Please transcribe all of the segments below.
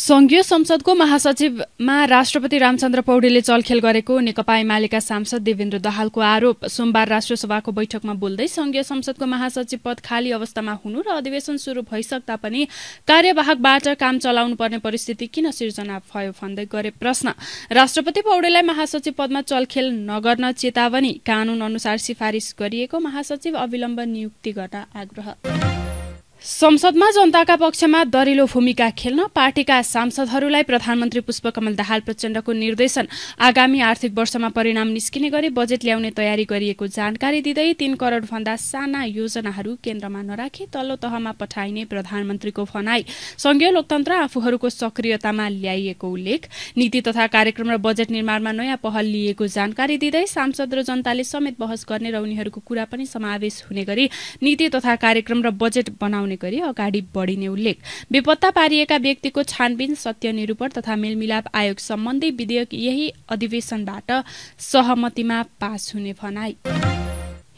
संघीय संसदको महासचिवमा राष्ट्रपति रामचन्द्र पौडेले चलखेल गरेको नेकपा एमालेका सांसद देवेन्द्र दहालको आरोप सोमबार राष्ट्रसभाको बैठकमा बोल्दै संघीय संसदको महासचिव पद खाली अवस्थामा हुनु र अधिवेशन सुरु भइसक्दा पनि कार्यवाहकबाट काम चलाउनुपर्ने परिस्थिति किन सिर्जना भयो भन्दै गरे प्रश्न राष्ट्रपति पौडेलाई महासचिव पदमा चलखेल नगर्न चेतावनी कानून अनुसार सिफारिस गरिएको महासचिव अविलम्ब नियुक्ति गर्न आग्रह संसदमा जनताका पक्षमा दरिलो भूमिका खेल्न पार्टीका सांसदहरूलाई प्रधानमन्त्री पुष्पकमल दाहाल प्रचण्डको निर्देशन आगामी आर्थिक वर्षमा परिणाम निस्किने गरी बजेट ल्याउने तयारी गरिएको जानकारी दिँदै तीन भन्दा साना योजनाहरू केन्द्रमा नराखी तल्लो तहमा पठाइने प्रधानमन्त्रीको भनाई संघीय लोकतन्त्र आफूहरूको सक्रियतामा ल्याइएको उल्लेख नीति तथा कार्यक्रम र बजेट निर्माणमा नयाँ पहल लिएको जानकारी दिँदै सांसद र जनताले समेत बहस गर्ने र उनीहरूको कुरा पनि समावेश हुने गरी नीति तथा कार्यक्रम र बजेट बनाउने हुने गरी अगाडि बढिने उल्लेख बेपत्ता पारिएका व्यक्तिको छानबिन सत्य निरूपण तथा मेलमिलाप आयोग सम्बन्धी विधेयक यही अधिवेशनबाट सहमतिमा पास हुने भनाई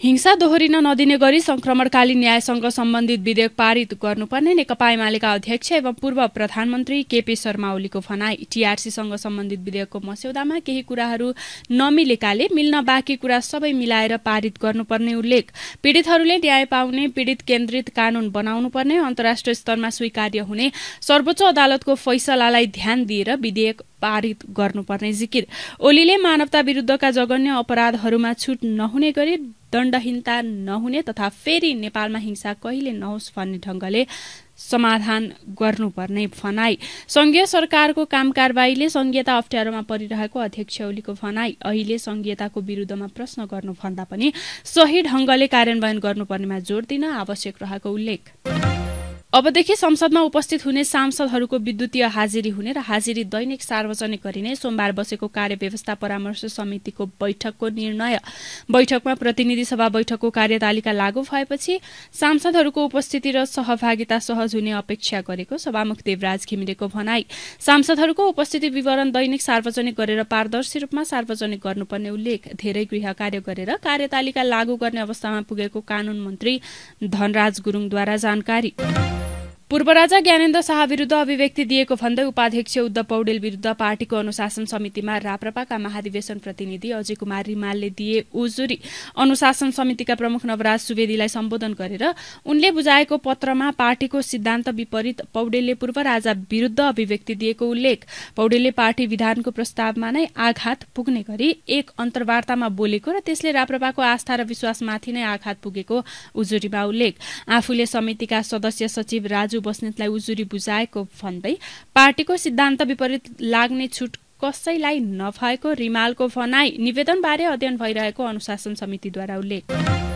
हिंसा दोहोरिन नदिने गरी संक्रमणकालीन न्यायसँग सम्बन्धित विधेयक पारित गर्नुपर्ने नेकपा एमालेका अध्यक्ष एवं पूर्व प्रधानमन्त्री केपी शर्मा ओलीको भनाई टीआरसीसँग सम्बन्धित विधेयकको मस्यौदामा केही कुराहरू नमिलेकाले मिल्न बाँकी कुरा सबै मिलाएर पारित गर्नुपर्ने उल्लेख पीड़ितहरूले न्याय पाउने पीड़ित केन्द्रित कानून बनाउनुपर्ने अन्तर्राष्ट्रिय स्तरमा स्वीकार्य हुने सर्वोच्च अदालतको फैसलालाई ध्यान दिएर विधेयक पारित गर्नुपर्ने जिकिर ओलीले मानवता विरूद्धका जगन्य अपराधहरूमा छुट नहुने गरी दण्डहीनता नहुने तथा फेरि नेपालमा हिंसा कहिले नहोस् भन्ने ढङ्गले समाधान गर्नुपर्ने भनाई संघीय सरकारको काम कारवाहीले संघीयता अप्ठ्यारोमा परिरहेको अध्यक्ष ओलीको भनाई अहिले संघीयताको विरूद्धमा प्रश्न गर्नुभन्दा पनि सही ढंगले कार्यान्वयन गर्नुपर्नेमा जोड़ दिन आवश्यक रहेको उल्लेख अबदेखि संसदमा उपस्थित हुने सांसदहरूको विद्युतीय हाजिरी हुने र हाजिरी दैनिक सार्वजनिक गरिने सोमबार बसेको कार्य व्यवस्था परामर्श समितिको बैठकको निर्णय बैठकमा प्रतिनिधि सभा बैठकको कार्यतालिका लागू भएपछि सांसदहरूको उपस्थिति र सहभागिता सहज हुने अपेक्षा गरेको सभामुख देवराज घिमिरेको भनाई सांसदहरूको उपस्थिति विवरण दैनिक सार्वजनिक गरेर पारदर्शी रूपमा सार्वजनिक गर्नुपर्ने उल्लेख धेरै गृह कार्य गरेर कार्यतालिका लागू गर्ने अवस्थामा पुगेको कानून मन्त्री धनराज गुरूङद्वारा जानकारी पूर्व राजा ज्ञानेन्द्र शाह विरूद्ध अभिव्यक्ति दिएको भन्दै उपाध्यक्ष उद्धव पौडेल विरुद्ध पार्टीको अनुशासन समितिमा राप्रपाका महाधिवेशन प्रतिनिधि अजय कुमार रिमालले दिए उजुरी अनुशासन समितिका प्रमुख नवराज सुवेदीलाई सम्बोधन गरेर उनले बुझाएको पत्रमा पार्टीको सिद्धान्त विपरीत पौडेलले पूर्व राजा विरूद्ध अभिव्यक्ति दिएको उल्लेख पौडेलले पार्टी विधानको प्रस्तावमा नै आघात पुग्ने गरी एक अन्तर्वार्तामा बोलेको र त्यसले राप्रपाको आस्था र विश्वासमाथि नै आघात पुगेको उजुरीमा उल्लेख आफूले समितिका सदस्य सचिव राजु बस्नेतलाई उजुरी बुझाएको भन्दै पार्टीको सिद्धान्त विपरीत लाग्ने छुट कसैलाई नभएको रिमालको भनाई निवेदनबारे अध्ययन भइरहेको अनुशासन समितिद्वारा उल्लेख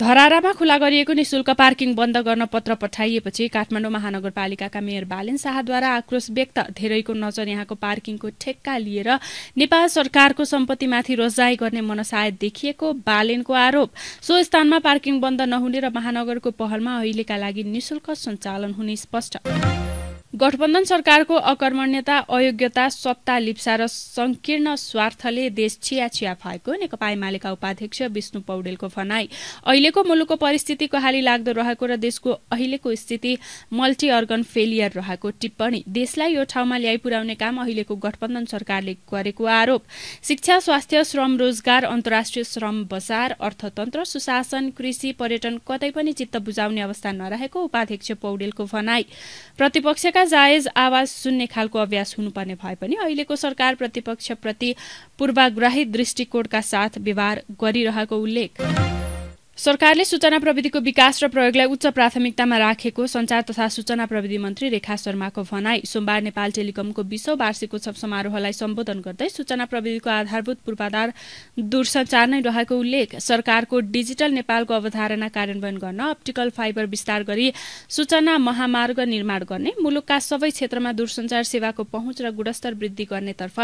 धरारामा खुला गरिएको निशुल्क पार्किङ बन्द गर्न पत्र पठाइएपछि काठमाडौँ महानगरपालिकाका मेयर बालेन शाहद्वारा आक्रोश व्यक्त धेरैको नजर यहाँको पार्किङको ठेक्का लिएर नेपाल सरकारको सम्पत्तिमाथि रोजाई गर्ने मनसाय देखिएको बालेनको आरोप सो स्थानमा पार्किङ बन्द नहुने र महानगरको पहलमा अहिलेका लागि निशुल्क सञ्चालन हुने स्पष्ट गठबन्धन सरकारको अकर्मण्यता अयोग्यता सत्ता लिप्सा र संकीर्ण स्वार्थले देश छिया भएको नेकपा एमालेका उपाध्यक्ष विष्णु पौडेलको भनाई अहिलेको मुलुकको परिस्थिति कहाली लाग्दो रहेको र देशको अहिलेको स्थिति मल्टी अर्गन फेलियर रहेको टिप्पणी देशलाई यो ठाउँमा ल्याइ पुर्याउने काम अहिलेको गठबन्धन सरकारले गरेको आरोप शिक्षा स्वास्थ्य श्रम रोजगार अन्तर्राष्ट्रिय श्रम बजार अर्थतन्त्र सुशासन कृषि पर्यटन कतै पनि चित्त बुझाउने अवस्था नरहेको उपाध्यक्ष पौडेलको भनाई प्रतिपक्षका जायज आवाज सुन्ने खालको अभ्यास हुनुपर्ने भए पनि अहिलेको सरकार प्रतिपक्षप्रति पूर्वाग्राही दृष्टिकोणका साथ व्यवहार गरिरहेको उल्लेख सरकारले सूचना प्रविधिको विकास र प्रयोगलाई उच्च प्राथमिकतामा राखेको संचार तथा सूचना प्रविधि मन्त्री रेखा शर्माको भनाई सोमबार नेपाल टेलिकमको बिसौँ वार्षिक उत्सव समारोहलाई सम्बोधन गर्दै सूचना प्रविधिको आधारभूत पूर्वाधार दूरसञ्चार नै रहेको उल्लेख सरकारको डिजिटल नेपालको अवधारणा कार्यान्वयन गर्न अप्टिकल फाइबर विस्तार गरी सूचना महामार्ग निर्माण गर्ने मुलुकका सबै क्षेत्रमा दूरसञ्चार सेवाको पहुँच र गुणस्तर वृद्धि गर्नेतर्फ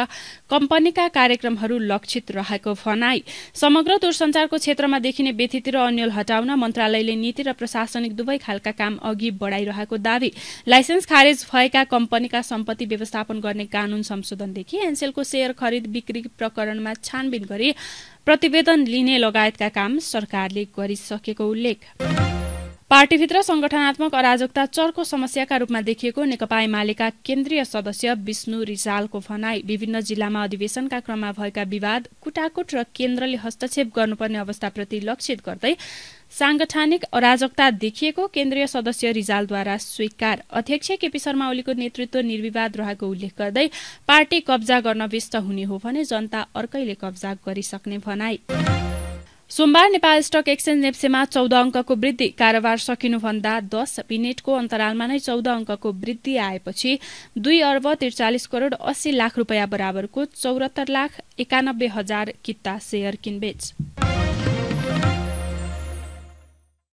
कम्पनीका कार्यक्रमहरू लक्षित रहेको भनाई समग्र दूरसञ्चारको क्षेत्रमा देखिने व्यथितिर अन्यल हटाउन मन्त्रालयले नीति र प्रशासनिक दुवै खालका काम अघि बढाइरहेको दावी लाइसेन्स खारेज भएका कम्पनीका सम्पत्ति व्यवस्थापन गर्ने कानून संशोधनदेखि एनसेलको सेयर खरिद बिक्री प्रकरणमा छानबिन गरी प्रतिवेदन लिने लगायतका काम सरकारले गरिसकेको उल्लेख पार्टीभित्र संगठनात्मक अराजकता चर्को समस्याका रूपमा देखिएको नेकपा एमालेका केन्द्रीय सदस्य विष्णु रिजालको भनाई विभिन्न जिल्लामा अधिवेशनका क्रममा भएका विवाद कुटाकुट र केन्द्रले हस्तक्षेप गर्नुपर्ने अवस्थाप्रति लक्षित गर्दै सांगठनिक अराजकता देखिएको केन्द्रीय सदस्य रिजालद्वारा स्वीकार अध्यक्ष केपी शर्मा ओलीको नेतृत्व निर्विवाद रहेको उल्लेख गर्दै पार्टी कब्जा गर्न व्यस्त हुने हो भने जनता अर्कैले कब्जा गरिसक्ने भनाई सोमबार नेपाल स्टक एक्सचेन्ज नेप्सेमा चौध अङ्कको वृद्धि कारोबार सकिनुभन्दा दस मिनेटको अन्तरालमा नै चौध अङ्कको वृद्धि आएपछि दुई अर्ब त्रिचालिस करोड अस्सी लाख रुपियाँ बराबरको चौरात्तर लाख एकानब्बे हजार किता सेयर किनबेच